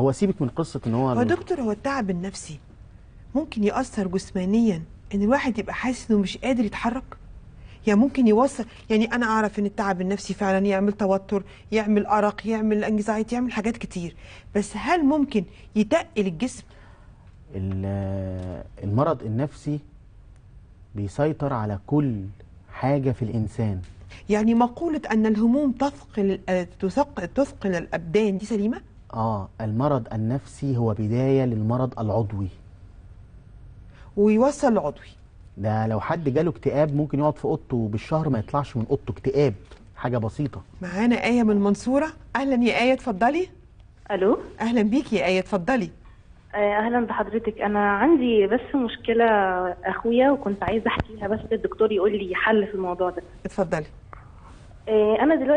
هو سيبك من قصه ان هو هو دكتور هو التعب النفسي ممكن ياثر جسمانيا ان الواحد يبقى حاسس انه مش قادر يتحرك يعني ممكن يوصل يعني انا اعرف ان التعب النفسي فعلا يعمل توتر يعمل ارق يعمل انكزايتي يعمل حاجات كتير بس هل ممكن يتقل الجسم المرض النفسي بيسيطر على كل حاجه في الانسان يعني مقوله ان الهموم تثقل آه، تثقل الابدان دي سليمه آه المرض النفسي هو بداية للمرض العضوي ويوصل العضوي ده لو حد جاله اكتئاب ممكن يقعد في اوضته بالشهر ما يطلعش من اوضته اكتئاب حاجة بسيطة معانا آية من المنصورة أهلا يا آية اتفضلي ألو أهلا بيك يا آية اتفضلي آه، اهلا بحضرتك انا عندي بس مشكله اخويا وكنت عايزه احكيها بس الدكتور يقول لي حل في الموضوع ده اتفضلي آه، انا دلوقتي